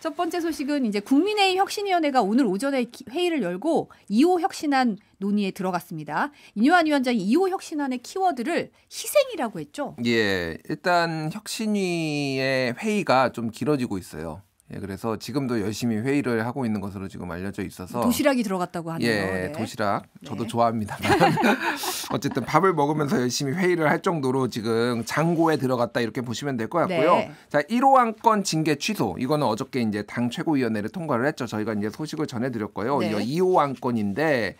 첫 번째 소식은 이제 국민의힘 혁신위원회가 오늘 오전에 회의를 열고 2호 혁신안 논의에 들어갔습니다. 인요한 위원장이 2호 혁신안의 키워드를 희생이라고 했죠. 예, 일단 혁신위의 회의가 좀 길어지고 있어요. 예, 그래서 지금도 열심히 회의를 하고 있는 것으로 지금 알려져 있어서 도시락이 들어갔다고 하네요. 예, 네. 도시락 저도 네. 좋아합니다만 어쨌든 밥을 먹으면서 열심히 회의를 할 정도로 지금 장고에 들어갔다 이렇게 보시면 될 것 같고요. 네. 자, 1호안 건 징계 취소 이거는 어저께 이제 당 최고위원회를 통과를 했죠. 저희가 이제 소식을 전해드렸고요. 네. 2호안 건인데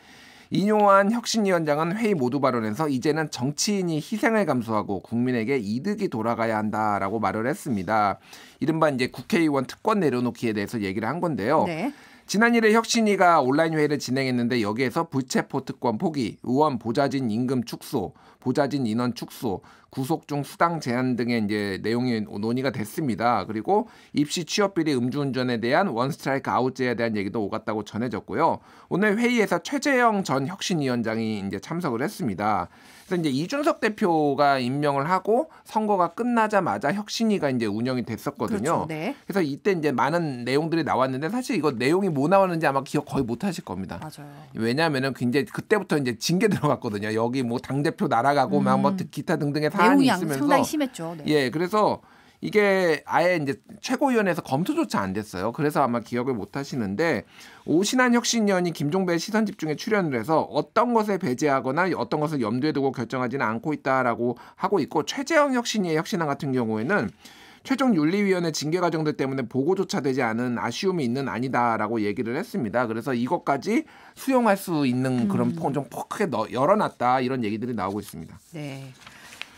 인용한 혁신위원장은 회의 모두 발언에서 이제는 정치인이 희생을 감수하고 국민에게 이득이 돌아가야 한다라고 말을 했습니다. 이른바 이제 국회의원 특권 내려놓기에 대해서 얘기를 한 건데요. 네. 지난 일에 혁신위가 온라인 회의를 진행했는데 여기에서 부채포 특권 포기, 의원 보좌진 임금 축소, 보좌진 인원 축소, 구속 중 수당 제한 등의 이제 내용이 논의가 됐습니다. 그리고 입시 취업 비리 음주운전에 대한 원스트라이크 아웃제에 대한 얘기도 오갔다고 전해졌고요. 오늘 회의에서 최재영 전 혁신위원장이 이제 참석을 했습니다. 그래서 이제 이준석 대표가 임명을 하고 선거가 끝나자마자 혁신위가 이제 운영이 됐었거든요. 그렇죠. 네. 그래서 이때 이제 많은 내용들이 나왔는데 사실 이거 내용이 뭐 나왔는지 아마 기억 거의 못 하실 겁니다. 맞아요. 왜냐하면은 굉장히 그때부터 이제 징계 들어갔거든요. 여기 뭐 당 대표 날아가고 뭐 음. 막뭐 기타 등등의 사안이 있으면서 상당히 심했죠. 네. 예, 그래서 이게 아예 이제 최고위원회에서 검토조차 안 됐어요. 그래서 아마 기억을 못 하시는데 오신한 혁신위원이 김종배 시선 집중에 출연을 해서 어떤 것에 배제하거나 어떤 것을 염두에 두고 결정하지는 않고 있다라고 하고 있고 최재형 혁신위의 혁신안 같은 경우에는 최종 윤리위원회 징계 과정들 때문에 보고조차 되지 않은 아쉬움이 있는 아니다라고 얘기를 했습니다. 그래서 이것까지 수용할 수 있는 그런 폭은 음. 좀 크게 열어놨다 이런 얘기들이 나오고 있습니다. 네.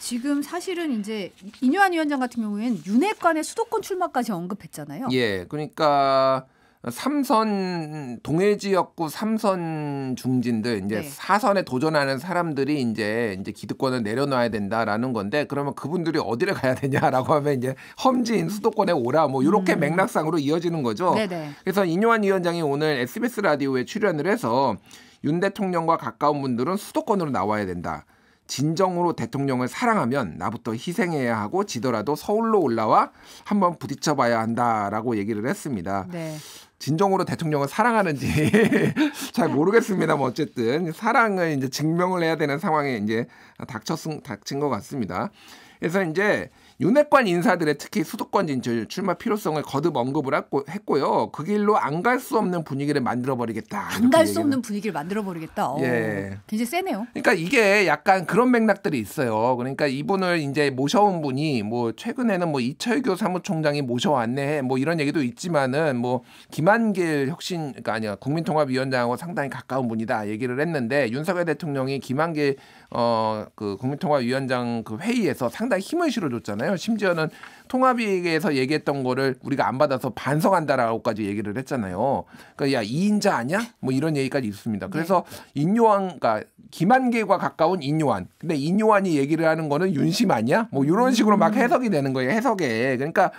지금 사실은 이제 이뇨한 위원장 같은 경우에는 윤핵관의 수도권 출마까지 언급했잖아요. 예, 그러니까 삼선 동해 지역구 삼선 중진들 이제 네. 사선에 네. 도전하는 사람들이 이제 이제 기득권을 내려놔야 된다라는 건데 그러면 그분들이 어디를 가야 되냐라고 하면 이제 험지인 수도권에 오라 뭐 이렇게 음. 맥락상으로 이어지는 거죠. 네네. 네. 그래서 이뇨한 위원장이 오늘 SBS 라디오에 출연을 해서 윤 대통령과 가까운 분들은 수도권으로 나와야 된다. 진정으로 대통령을 사랑하면 나부터 희생해야 하고 지더라도 서울로 올라와 한번 부딪혀 봐야 한다라고 얘기를 했습니다. 네. 진정으로 대통령을 사랑하는지 잘 모르겠습니다. 뭐 어쨌든 사랑을 이제 증명을 해야 되는 상황에 이제 닥쳤 닥친 것 같습니다. 그래서 이제 윤핵관 인사들의 특히 수도권 진출 출마 필요성을 거듭 언급을 했고요. 그 길로 안 갈 수 없는 분위기를 만들어버리겠다. 안 갈 수 없는 분위기를 만들어버리겠다. 오, 어, 예. 굉장히 세네요. 그러니까 이게 약간 그런 맥락들이 있어요. 그러니까 이분을 이제 모셔온 분이 뭐 최근에는 뭐 이철규 사무총장이 모셔왔네 뭐 이런 얘기도 있지만은 뭐 김한길 혁신 그러니까 아니야 국민통합위원장하고 상당히 가까운 분이다 얘기를 했는데 윤석열 대통령이 김한길 어그 국민통합위원장 그 회의에서 상당히 힘을 실어줬잖아요. 심지어는 통합위에서 얘기했던 거를 우리가 안 받아서 반성한다라고까지 얘기를 했잖아요. 그러니까 야 이인자 아니야? 뭐 이런 얘기까지 있습니다. 네. 그래서 네. 인요한 그러니까 김한계과 가까운 인요한. 근데 인요한이 얘기를 하는 거는 윤심 아니야? 뭐 이런 식으로 막 음. 해석이 되는 거예요. 해석에 그러니까.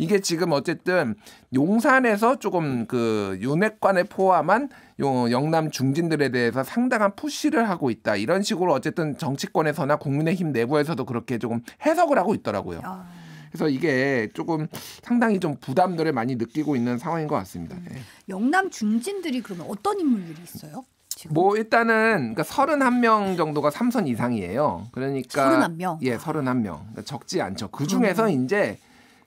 이게 지금 어쨌든 용산에서 조금 그 윤핵관에 포함한 영남 중진들에 대해서 상당한 푸시를 하고 있다. 이런 식으로 어쨌든 정치권에서나 국민의힘 내부에서도 그렇게 조금 해석을 하고 있더라고요. 아. 그래서 이게 조금 상당히 좀 부담들을 많이 느끼고 있는 상황인 것 같습니다. 음. 예. 영남 중진들이 그러면 어떤 인물들이 있어요? 지금? 뭐 일단은 그러니까 31명 정도가 삼선 이상이에요. 그러니까 31명. 예, 31명. 그러니까 적지 않죠. 그중에서 음. 이제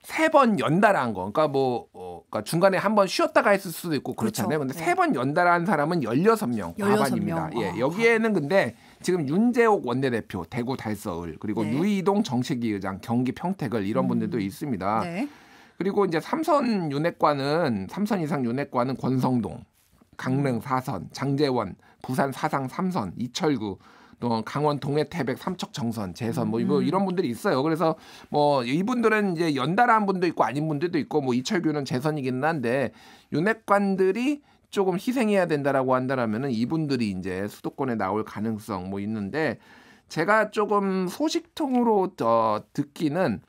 세번 연달아 한 거. 그러니까 뭐 어, 그러니까 중간에 한 번 쉬었다가 했을 수도 있고 그렇잖아요. 그렇죠. 근데 네. 세번 연달아 한 사람은 16명, 과반입니다. 예, 아. 예. 여기에는 근데 지금 윤재옥 원내대표, 대구 달서울, 그리고 네. 유이동 정책위 의장, 경기 평택을 이런 음. 분들도 있습니다. 네. 그리고 이제 삼선 윤핵관은 삼선 이상 윤핵관은 권성동, 강릉 4선 장재원, 부산 사상 3선 이철구, 또 강원 동해 태백 삼척 정선 재선 뭐 이거 음. 이런 분들이 있어요. 그래서 뭐 이분들은 이제 연달아 한 분도 있고 아닌 분들도 있고 뭐 이철규는 재선이긴 한데 윤핵관들이 조금 희생해야 된다라고 한다라면은 이분들이 이제 수도권에 나올 가능성 뭐 있는데 제가 조금 소식통으로 어, 듣기는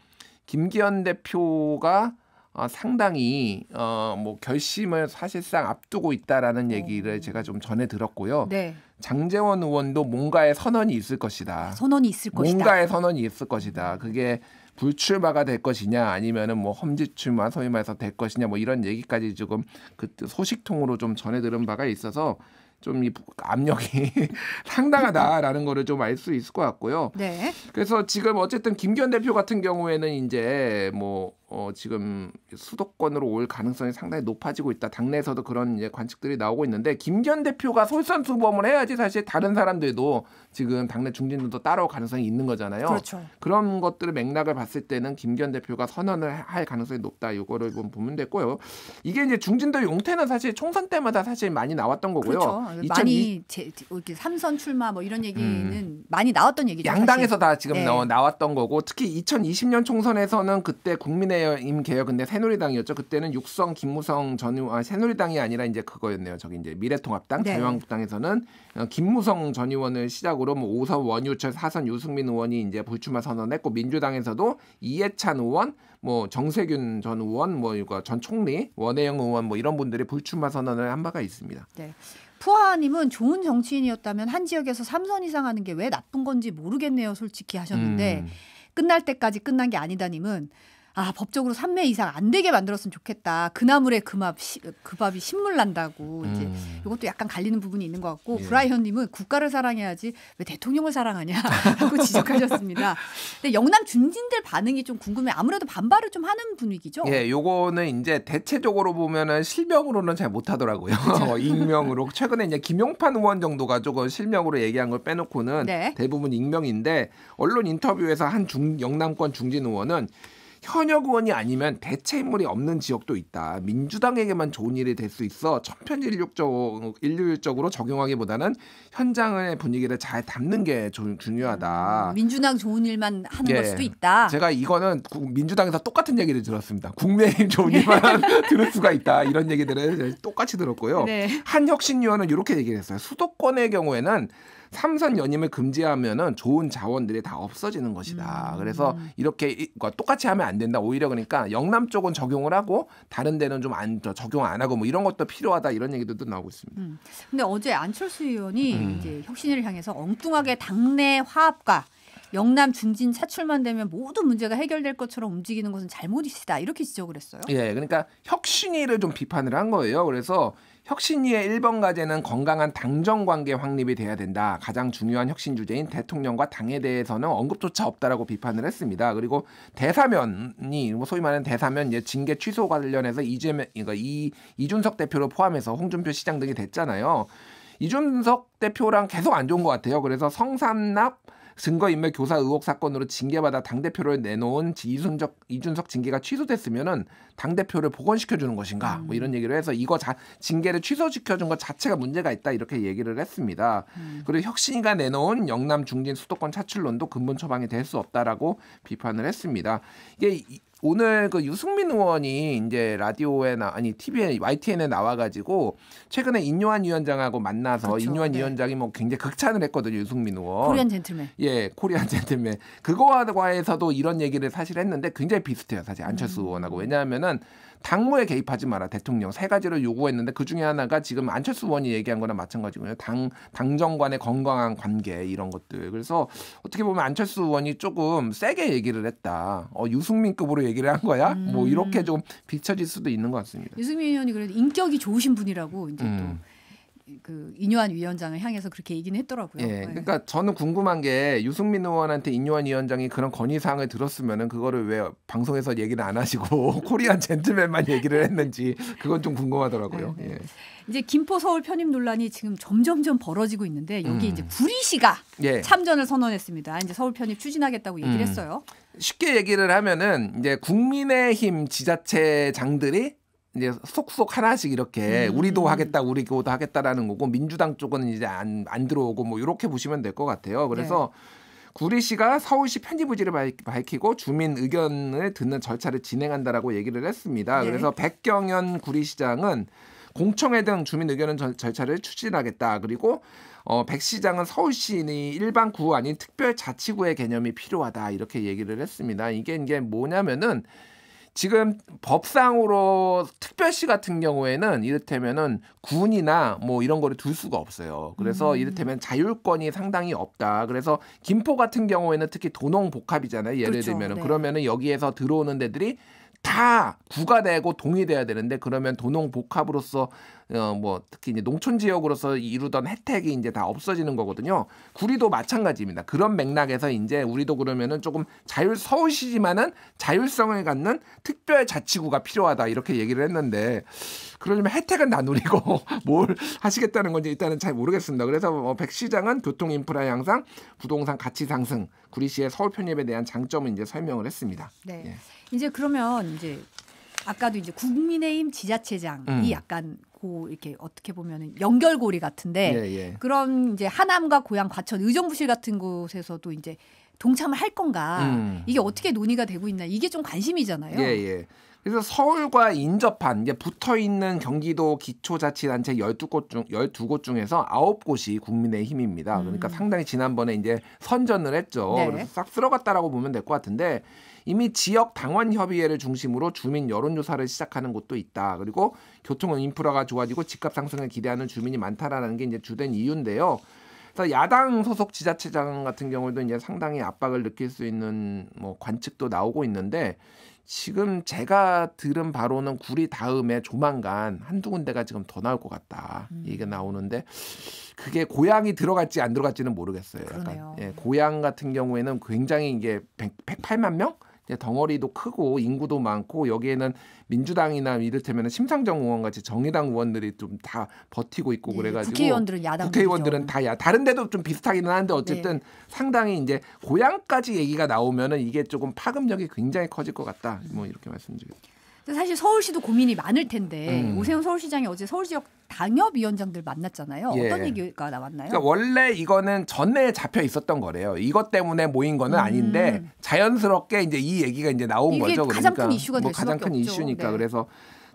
김기현 대표가 어, 상당히 어, 뭐 결심을 사실상 앞두고 있다라는 얘기를 오. 제가 좀전에 들었고요. 네. 장재원 의원도 뭔가의 선언이 있을 것이다. 선언이 있을 것이다. 뭔가의 선언이 있을 것이다. 그게 불출마가 될 것이냐 아니면은 뭐 험지출마 소위 말해서 될 것이냐 뭐 이런 얘기까지 지금 그 소식통으로 좀 전해 들은 바가 있어서 좀 이 압력이 상당하다라는 거를 좀알 수 있을 것 같고요. 네. 그래서 지금 어쨌든 김기현 대표 같은 경우에는 이제 뭐 어, 지금 수도권으로 올 가능성이 상당히 높아지고 있다. 당내에서도 그런 이제 관측들이 나오고 있는데 김기 대표가 솔선수범을 해야지 사실 다른 사람들도 지금 당내 중진들도 따라올 가능성이 있는 거잖아요. 그렇죠. 그런 것들을 맥락을 봤을 때는 김기 대표가 선언을 할 가능성이 높다. 이거를 보면 됐고요. 이게 이제 중진도 용태는 사실 총선 때마다 사실 많이 나왔던 거고요. 그렇죠. 2002... 많이 제, 뭐 이 삼선 출마 뭐 이런 음. 얘기는 음. 많이 나왔던 얘기죠. 양당에서 사실. 다 지금 네. 나왔던 거고 특히 2020년 총선에서는 그때 국민의 국민의힘 개혁 근데 새누리당이었죠. 그때는 육성 김무성 전 의원 아, 새누리당이 아니라 이제 그거였네요. 저기 이제 미래통합당 네. 자유한국당에서는 어, 김무성 전 의원을 시작으로 뭐 오선 원유철 사선 유승민 의원이 이제 불출마 선언했고 민주당에서도 이해찬 의원 뭐 정세균 전 의원 뭐 이거 전 총리 원혜영 의원 뭐 이런 분들이 불출마 선언을 한 바가 있습니다. 네. 푸아님은 좋은 정치인이었다면 한 지역에서 삼선 이상 하는 게 왜 나쁜 건지 모르겠네요, 솔직히 하셨는데 음. 끝날 때까지 끝난 게 아니다님은 아 법적으로 3매 이상 안 되게 만들었으면 좋겠다. 그 나물에 그, 밥, 그 밥이 신물 난다고 이제 음. 이것도 약간 갈리는 부분이 있는 것 같고 예. 브라이언님은 국가를 사랑해야지 왜 대통령을 사랑하냐라고 지적하셨습니다. 근데 영남 중진들 반응이 좀 궁금해. 아무래도 반발을 좀 하는 분위기죠. 예, 요거는 이제 대체적으로 보면은 실명으로는 잘 못하더라고요. 익명으로 최근에 이제 김용판 의원 정도가 조금 실명으로 얘기한 걸 빼놓고는 네. 대부분 익명인데 언론 인터뷰에서 한 중, 영남권 중진 의원은 현역 의원이 아니면 대체 인물이 없는 지역도 있다. 민주당에게만 좋은 일이 될 수 있어 천편일률적 일률적으로 적용하기보다는 현장의 분위기를 잘 담는 게 중요하다. 음, 민주당 좋은 일만 하는 예, 걸 수도 있다. 제가 이거는 구, 민주당에서 똑같은 얘기를 들었습니다. 국민의힘 좋은 일만 들을 수가 있다. 이런 얘기들을 똑같이 들었고요. 네. 한혁신 의원은 이렇게 얘기를 했어요. 수도권의 경우에는 삼선 연임을 금지하면은 좋은 자원들이 다 없어지는 것이다. 음. 그래서 이렇게 그러니까 똑같이 하면 안 된다. 오히려 그러니까 영남 쪽은 적용을 하고 다른 데는 좀 안 적용 안 하고 뭐 이런 것도 필요하다 이런 얘기도 또 나오고 있습니다. 음. 근데 어제 안철수 의원이 음. 이제 혁신을 향해서 엉뚱하게 당내 화합과 영남 중진 차출만 되면 모든 문제가 해결될 것처럼 움직이는 것은 잘못이시다 이렇게 지적을 했어요. 예, 그러니까 혁신이를좀 비판을 한 거예요. 그래서 혁신위의 1번 과제는 건강한 당정 관계 확립이 돼야 된다. 가장 중요한 혁신 주제인 대통령과 당에 대해서는 언급조차 없다라고 비판을 했습니다. 그리고 대사면이 뭐 소위 말하는 대사면 이제 징계 취소 관련해서 이재명 그러니까 이준석 대표를 포함해서 홍준표 시장 등이 됐잖아요. 이준석 대표랑 계속 안 좋은 것 같아요. 그래서 성삼납 증거인멸 교사 의혹 사건으로 징계받아 당대표를 내놓은 이순석 이준석 징계가 취소됐으면 당대표를 복원시켜주는 것인가 뭐 음. 뭐 이런 얘기를 해서 이거 자, 징계를 취소시켜준 것 자체가 문제가 있다 이렇게 얘기를 했습니다. 음. 그리고 혁신이가 내놓은 영남 중진 수도권 차출론도 근본 처방이 될 수 없다라고 비판을 했습니다. 이게 오늘 그 유승민 의원이 이제 라디오에 나 아니 TV에 YTN에 나와가지고 최근에 인요한 위원장하고 만나서 그렇죠. 인요한 네. 위원장이 뭐 굉장히 극찬을 했거든요 유승민 의원. 코리안 젠틀맨. 예, 코리안 젠틀맨. 그거와에서도 과 이런 얘기를 사실 했는데 굉장히 비슷해요 사실 안철수 음. 의원하고 왜냐하면은. 당무에 개입하지 마라 대통령 세 가지를 요구했는데 그 중에 하나가 지금 안철수 의원이 얘기한 거나 마찬가지고요. 당 당정 간의 건강한 관계 이런 것들. 그래서 어떻게 보면 안철수 의원이 조금 세게 얘기를 했다. 어, 유승민급으로 얘기를 한 거야? 음. 뭐 이렇게 음. 좀 비춰질 수도 있는 것 같습니다. 유승민 의원이 그래도 인격이 좋으신 분이라고 이제 음. 또그 인요한 위원장을 향해서 그렇게 얘기는 했더라고요. 예, 예, 그러니까 저는 궁금한 게 유승민 의원한테 인요한 위원장이 그런 건의 사항을 들었으면은 그거를 왜 방송에서 얘기를 안 하시고 코리안 젠틀맨만 얘기를 했는지 그건 좀 궁금하더라고요. 네, 네. 예. 이제 김포 서울 편입 논란이 지금 점점점 벌어지고 있는데 여기 음. 이제 구리시가 예. 참전을 선언했습니다. 이제 서울 편입 추진하겠다고 얘기를 음. 했어요. 쉽게 얘기를 하면은 이제 국민의힘 지자체장들이 이제 속속 하나씩 이렇게 음. 음 우리도 음. 하겠다, 우리도 하겠다라는 거고 민주당 쪽은 이제 안, 안 들어오고 뭐 이렇게 보시면 될 것 같아요. 그래서 네. 구리 씨가 서울시 편집 의지를 밝히고 주민 의견을 듣는 절차를 진행한다라고 얘기를 했습니다. 네. 그래서 백경현 구리시장은 공청회 등 주민 의견 절, 절차를 추진하겠다. 그리고 어, 백 시장은 서울시인이 일반 구 아닌 특별 자치구의 개념이 필요하다 이렇게 얘기를 했습니다. 이게 이제 뭐냐면은 지금 법상으로 특별시 같은 경우에는 이를테면은 군이나 뭐 이런 거를 둘 수가 없어요. 그래서 음. 이를테면 자율권이 상당히 없다. 그래서 김포 같은 경우에는 특히 도농 복합이잖아요. 예를 그렇죠. 들면은 네. 그러면은 여기에서 들어오는 데들이 다 부과되고 동의돼야 되는데 그러면 도농복합으로서 어뭐 특히 이제 농촌 지역으로서 이루던 혜택이 이제 다 없어지는 거거든요. 구리도 마찬가지입니다. 그런 맥락에서 이제 우리도 그러면은 조금 자율 서울시지만은 자율성을 갖는 특별 자치구가 필요하다 이렇게 얘기를 했는데 그러려면 혜택은 나누리고 뭘 하시겠다는 건지 일단은 잘 모르겠습니다. 그래서 어백 뭐 시장은 교통 인프라 향상, 부동산 가치 상승, 구리시의 서울 편입에 대한 장점을 이제 설명을 했습니다. 네. 예. 이제 그러면 이제 아까도 이제 국민의힘 지자체장이 음. 약간 고 이렇게 어떻게 보면은 연결고리 같은데 예, 예. 그런 이제 하남과 고향 과천 의정부실 같은 곳에서도 이제 동참을 할 건가 음. 이게 어떻게 논의가 되고 있나 이게 좀 관심이잖아요. 예, 예. 그래서 서울과 인접한 이제 붙어 있는 경기도 기초자치단체 12곳 중 12곳 중에서 9곳이 국민의 힘입니다. 그러니까 음. 상당히 지난번에 이제 선전을 했죠. 네. 그래서 싹 쓸어갔다라고 보면 될 것 같은데 이미 지역 당원 협의회를 중심으로 주민 여론 조사를 시작하는 곳도 있다. 그리고 교통은 인프라가 좋아지고 집값 상승을 기대하는 주민이 많다라는 게 이제 주된 이유인데요. 그래서 야당 소속 지자체장 같은 경우도 이제 상당히 압박을 느낄 수 있는 뭐 관측도 나오고 있는데 지금 제가 들은 바로는 구리 다음에 조만간 한두 군데가 지금 더 나올 것 같다 음. 이게 나오는데 그게 고향이 들어갈지 안 들어갈지는 모르겠어요. 그러네요. 약간 예, 고향 같은 경우에는 굉장히 이게 1 0 108만 명 덩어리도 크고 인구도 많고 여기에는 민주당이나 이를테면 심상정 의원 같이 정의당 의원들이 좀 다 버티고 있고 네, 그래가지고 국회의원들은 야당 국회의원들은 다야 다른데도 좀 비슷하기는 한데 어쨌든 네. 상당히 이제 고향까지 얘기가 나오면은 이게 조금 파급력이 굉장히 커질 것 같다. 뭐 이렇게 말씀드리겠습니다. 사실 서울시도 고민이 많을 텐데 음. 오세훈 서울시장이 어제 서울 지역 당협위원장들 만났잖아요. 예. 어떤 얘기가 나왔나요? 그러니까 원래 이거는 전에 잡혀 있었던 거래요. 이것 때문에 모인 거는 음. 아닌데 자연스럽게 이제 이 얘기가 이제 나온 거죠. 가장 그러니까 큰 이슈가 뭐 가장 큰 없죠. 이슈니까 네. 그래서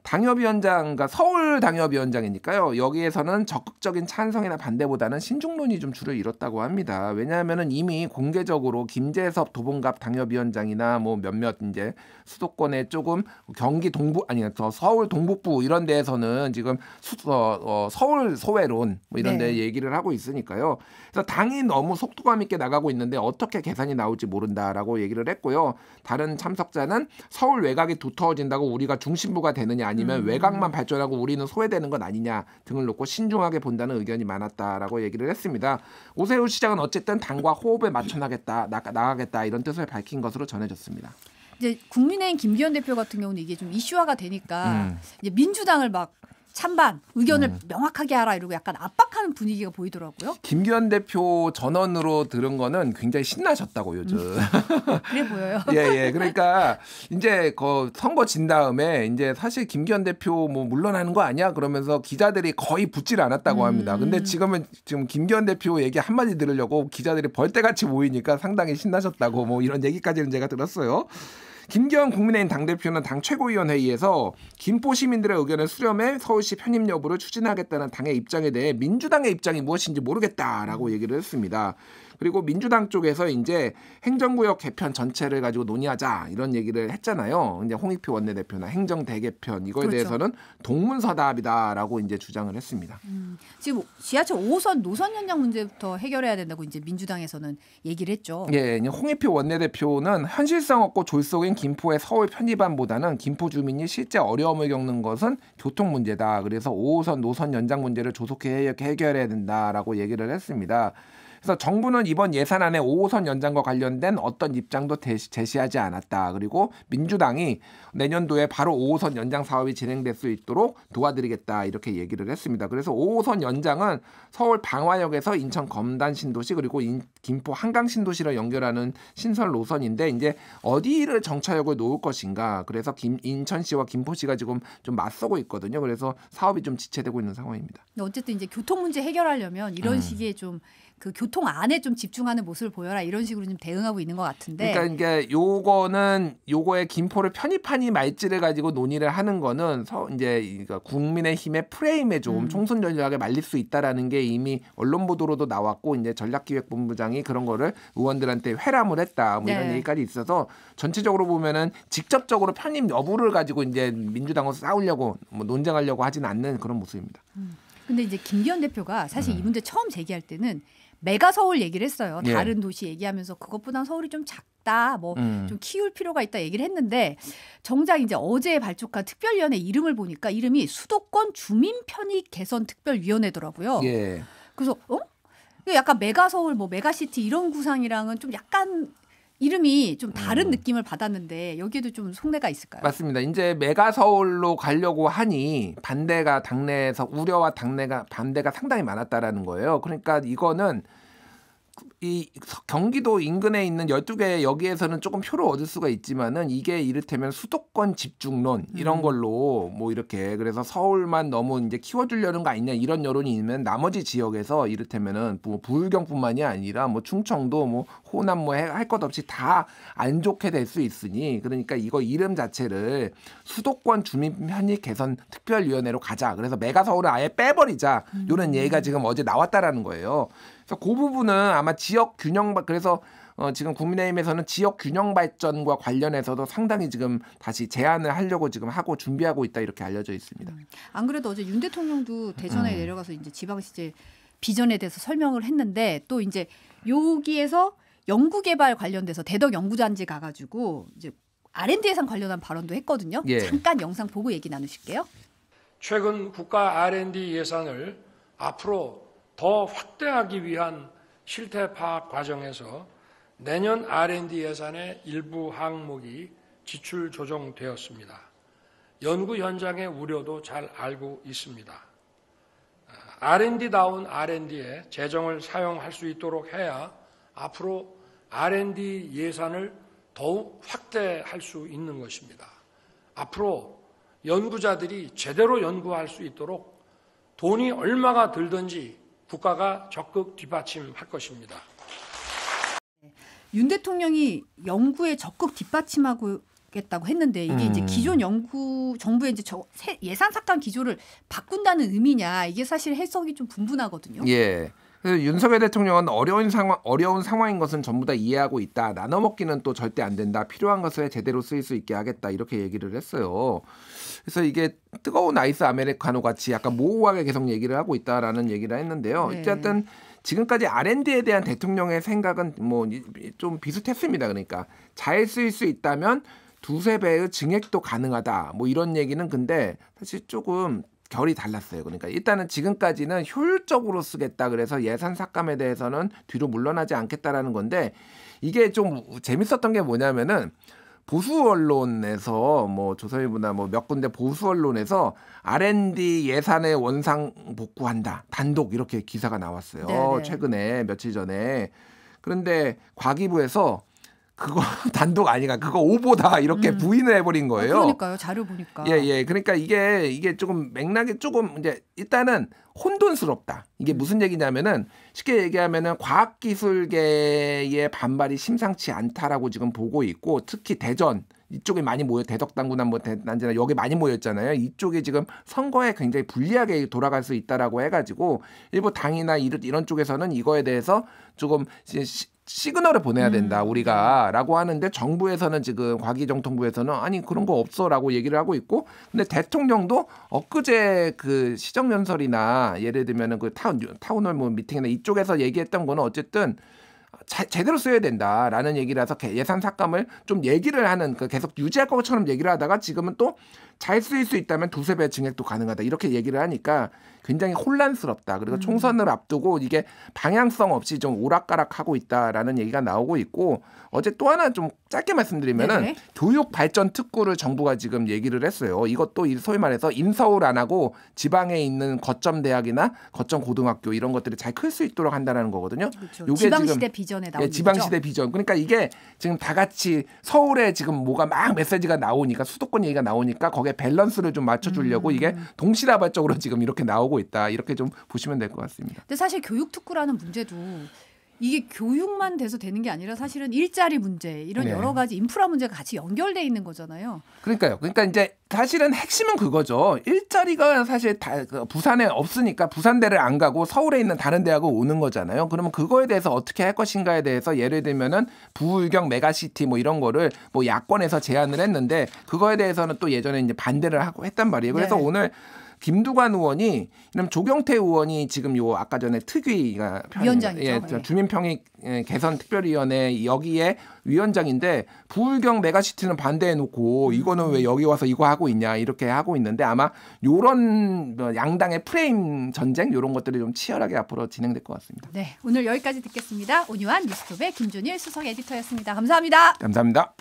당협위원장과 서울 당협위원장이니까요. 여기에서는 적극적인 찬성이나 반대보다는 신중론이 좀 주를 이뤘다고 합니다. 왜냐하면 이미 공개적으로 김재섭 도봉갑 당협위원장이나 뭐 몇몇 이제 수도권에 조금 경기 동부 아니 더 서울 동북부 이런 데에서는 지금 수, 어, 어, 서울 소외론 뭐 이런 네. 데 얘기를 하고 있으니까요. 그래서 당이 너무 속도감 있게 나가고 있는데 어떻게 계산이 나올지 모른다라고 얘기를 했고요. 다른 참석자는 서울 외곽이 두터워진다고 우리가 중심부가 되느냐 아니면 음. 외곽만 발전하고 우리는 소외되는 건 아니냐 등을 놓고 신중하게 본다는 의견이 많았다라고 얘기를 했습니다. 오세훈 시장은 어쨌든 당과 호흡에 맞춰나겠다 나, 가겠다 이런 뜻을 밝힌 것으로 전해졌습니다. 이제 국민의힘 김기현 대표 같은 경우는 이게 좀 이슈화가 되니까 음. 이제 민주당을 막 찬반 의견을 음. 명확하게 하라 이러고 약간 압박하는 분위기가 보이더라고요. 김기현 대표 전원으로 들은 거는 굉장히 신나셨다고 요즘. 음. 그래 보여요. 예, 예. 그러니까 이제 그 선거 진 다음에 이제 사실 김기현 대표 뭐 물러나는 거 아니야 그러면서 기자들이 거의 붙질 않았다고 합니다. 음. 근데 지금은 지금 김기현 대표 얘기 한마디 들으려고 기자들이 벌떼같이 모이니까 상당히 신나셨다고 뭐 이런 얘기까지는 제가 들었어요. 김기현 국민의힘 당대표는 당 최고위원회의에서 김포 시민들의 의견을 수렴해 서울시 편입 여부를 추진하겠다는 당의 입장에 대해 민주당의 입장이 무엇인지 모르겠다라고 얘기를 했습니다. 그리고 민주당 쪽에서 이제 행정구역 개편 전체를 가지고 논의하자 이런 얘기를 했잖아요. 이제 홍익표 원내대표나 행정 대개편 이거에 그렇죠. 대해서는 동문서답이다라고 이제 주장을 했습니다. 음, 지금 지하철 5선 노선 연장 문제부터 해결해야 된다고 이제 민주당에서는 얘기를 했죠. 예, 홍익표 원내대표는 현실성 없고 졸속인 김포의 서울 편입안보다는 김포 주민이 실제 어려움을 겪는 것은 교통 문제다. 그래서 5호선 노선 연장 문제를 조속히 해결해야 된다라고 얘기를 했습니다. 그래서 정부는 이번 예산안의 5호선 연장과 관련된 어떤 입장도 대시, 제시하지 않았다. 그리고 민주당이 내년도에 바로 5호선 연장 사업이 진행될 수 있도록 도와드리겠다. 이렇게 얘기를 했습니다. 그래서 5호선 연장은 서울 방화역에서 인천 검단 신도시 그리고 인, 김포 한강 신도시를 연결하는 신설 노선인데 이제 어디를 정차역을 놓을 것인가. 그래서 김, 인천시와 김포시가 지금 좀 맞서고 있거든요. 그래서 사업이 좀 지체되고 있는 상황입니다. 어쨌든 이제 교통 문제 해결하려면 이런 음. 식의 좀그 교통 안에 좀 집중하는 모습을 보여라 이런 식으로 좀 대응하고 있는 것 같은데. 그러니까 이게 요거는 요거의 김포를 편입하니 말지를 가지고 논의를 하는 거는 서, 이제 국민의힘의 프레임에 좀 음. 총선 전략에 말릴 수 있다라는 게 이미 언론 보도로도 나왔고 이제 전략기획본부장이 그런 거를 의원들한테 회람을 했다 뭐 이런 네. 얘기까지 있어서 전체적으로 보면은 직접적으로 편입 여부를 가지고 이제 민주당과 싸우려고 뭐 논쟁하려고 하진 않는 그런 모습입니다. 음. 근데 이제 김기현 대표가 사실 음. 이 네. 문제 처음 제기할 때는 메가 서울 얘기를 했어요. 예. 다른 예. 도시 얘기하면서 그것보단 서울이 좀 작다, 뭐좀 음. 키울 필요가 있다 얘기를 했는데 정작 이제 어제 발족한 특별위원회 이름을 보니까 이름이 수도권 주민 편익 개선 특별위원회더라고요. 예. 그래서 어? 약간 메가 서울, 뭐 메가 시티 이런 구상이랑은 좀 약간 이름이 좀 다른 음. 느낌을 받았는데 여기에도 좀 속내가 있을까요? 맞습니다. 이제 메가 서울로 가려고 하니 반대가 당내에서 우려와 당내가 반대가 상당히 많았다라는 거예요. 그러니까 이거는 이 경기도 인근에 있는 12개 여기에서는 조금 표를 얻을 수가 있지만은 이게 이를테면 수도권 집중론 이런 음. 걸로 뭐 이렇게 그래서 서울만 너무 이제 키워주려는 거 아니냐 이런 여론이 있는 나머지 지역에서 이를테면은 뭐 부울경뿐만이 아니라 뭐 충청도 뭐 호남 뭐할 것 없이 다 안 좋게 될 수 있으니 그러니까 이거 이름 자체를 수도권 주민 편익 개선 특별위원회로 가자 그래서 메가 서울을 아예 빼버리자 이런 음. 얘기가 지금 어제 나왔다라는 거예요. 그래서 그 부분은 아마 지역 균형 그래서 어, 지금 국민의힘에서는 지역 균형 발전과 관련해서도 상당히 지금 다시 제안을 하려고 지금 하고 준비하고 있다 이렇게 알려져 있습니다. 음. 안 그래도 어제 윤 대통령도 대전에 음. 내려가서 이제 지방시제 비전에 대해서 설명을 했는데 또 이제 여기에서 연구개발 관련돼서 대덕 연구단지 가가지고 이제 R&D 예산 관련한 발언도 했거든요. 예. 잠깐 영상 보고 얘기 나누실게요. 최근 국가 R&D 예산을 앞으로 더 확대하기 위한 실태 파악 과정에서 내년 R&D 예산의 일부 항목이 지출 조정되었습니다. 연구 현장의 우려도 잘 알고 있습니다. R&D다운 R&D에 재정을 사용할 수 있도록 해야 앞으로 R&D 예산을 더욱 확대할 수 있는 것입니다. 앞으로 연구자들이 제대로 연구할 수 있도록 돈이 얼마가 들든지 국가가 적극 뒷받침할 것입니다. 윤 대통령이 연구에 적극 뒷받침하고 겠다고 했는데 이게 음. 이제 기존 연구 정부의 이제 예산 삭감 기조를 바꾼다는 의미냐 이게 사실 해석이 좀 분분하거든요. 예. 윤석열 대통령은 어려운 상황 어려운 상황인 것은 전부 다 이해하고 있다. 나눠 먹기는 또 절대 안 된다. 필요한 것에 제대로 쓰일 수 있게 하겠다. 이렇게 얘기를 했어요. 그래서 이게 뜨거운 아이스 아메리카노 같이 약간 모호하게 계속 얘기를 하고 있다라는 얘기를 했는데요. 네. 어쨌든 지금까지 R&D에 대한 대통령의 생각은 뭐 좀 비슷했습니다. 그러니까 잘 쓸 수 있다면 두세 배의 증액도 가능하다. 뭐 이런 얘기는 근데 사실 조금 결이 달랐어요. 그러니까 일단은 지금까지는 효율적으로 쓰겠다 그래서 예산 삭감에 대해서는 뒤로 물러나지 않겠다라는 건데 이게 좀 재밌었던 게 뭐냐면은 보수 언론에서 뭐 조선일보나 뭐 몇 군데 보수 언론에서 R&D 예산의 원상 복구한다 단독 이렇게 기사가 나왔어요 네네. 네. 최근에 며칠 전에 그런데 과기부에서 그거 단독 아니가 그거 오보다 이렇게 음. 부인을 해버린 거예요. 아, 그러니까요 자료 보니까. 예예 예. 그러니까 이게 이게 조금 맥락이 조금 이제 일단은 혼돈스럽다. 이게 음. 무슨 얘기냐면은 쉽게 얘기하면은 과학기술계의 반발이 심상치 않다라고 지금 보고 있고 특히 대전 이쪽에 많이 모여 대덕당구나 뭐 대난지나 여기 많이 모였잖아요. 이쪽에 지금 선거에 굉장히 불리하게 돌아갈 수 있다라고 해가지고 일부 당이나 이런 쪽에서는 이거에 대해서 조금 시그널을 보내야 된다 음. 우리가라고 하는데 정부에서는 지금 과기정통부에서는 아니 그런 거 없어라고 얘기를 하고 있고 근데 대통령도 엊그제 그 시정연설이나 예를 들면은 그 타운 타운홀 뭐 미팅이나 이쪽에서 얘기했던 거는 어쨌든 자, 제대로 써야 된다라는 얘기라서 예산 삭감을 좀 얘기를 하는 그 계속 유지할 것처럼 얘기를 하다가 지금은 또 잘 쓰일 수 있다면 두세 배 증액도 가능하다 이렇게 얘기를 하니까 굉장히 혼란스럽다. 그리고 음. 총선을 앞두고 이게 방향성 없이 좀 오락가락하고 있다라는 얘기가 나오고 있고 어제 또 하나 좀 짧게 말씀드리면은 네네. 교육 발전 특구를 정부가 지금 얘기를 했어요. 이것도 소위 말해서 인서울 안 하고 지방에 있는 거점 대학이나 거점 고등학교 이런 것들이 잘 클 수 있도록 한다라는 거거든요. 그렇죠. 요게 지방시대 비전에 나온 예, 지방시대 비전. 그러니까 이게 지금 다 같이 서울에 지금 뭐가 막 메시지가 나오니까 수도권 얘기가 나오니까 거기에 밸런스를 좀 맞춰주려고 음. 이게 동시다발적으로 지금 이렇게 나오고 하고 있다 이렇게 좀 보시면 될 것 같습니다. 근데 사실 교육 특구라는 문제도 이게 교육만 돼서 되는 게 아니라 사실은 일자리 문제 이런 네. 여러 가지 인프라 문제가 같이 연결돼 있는 거잖아요. 그러니까요. 그러니까 이제 사실은 핵심은 그거죠. 일자리가 사실 다 그 부산에 없으니까 부산대를 안 가고 서울에 있는 다른 대학을 오는 거잖아요. 그러면 그거에 대해서 어떻게 할 것인가에 대해서 예를 들면은 부울경 메가시티 뭐 이런 거를 뭐 야권에서 제안을 했는데 그거에 대해서는 또 예전에 이제 반대를 하고 했단 말이에요. 그래서 네. 오늘 김두관 의원이 그럼 조경태 의원이 지금 요 아까 전에 특위가 위원장이죠. 예, 네. 예. 주민평익 예, 개선 특별위원회 여기에 위원장인데 부울경 메가시티는 반대해 놓고 음. 이거는 왜 여기 와서 이거 하고 있냐 이렇게 하고 있는데 아마 요런 뭐 양당의 프레임 전쟁 요런 것들이 좀 치열하게 앞으로 진행될 것 같습니다. 네, 오늘 여기까지 듣겠습니다. 온유한 뉴스톱의 김준일 수석 에디터였습니다. 감사합니다. 감사합니다.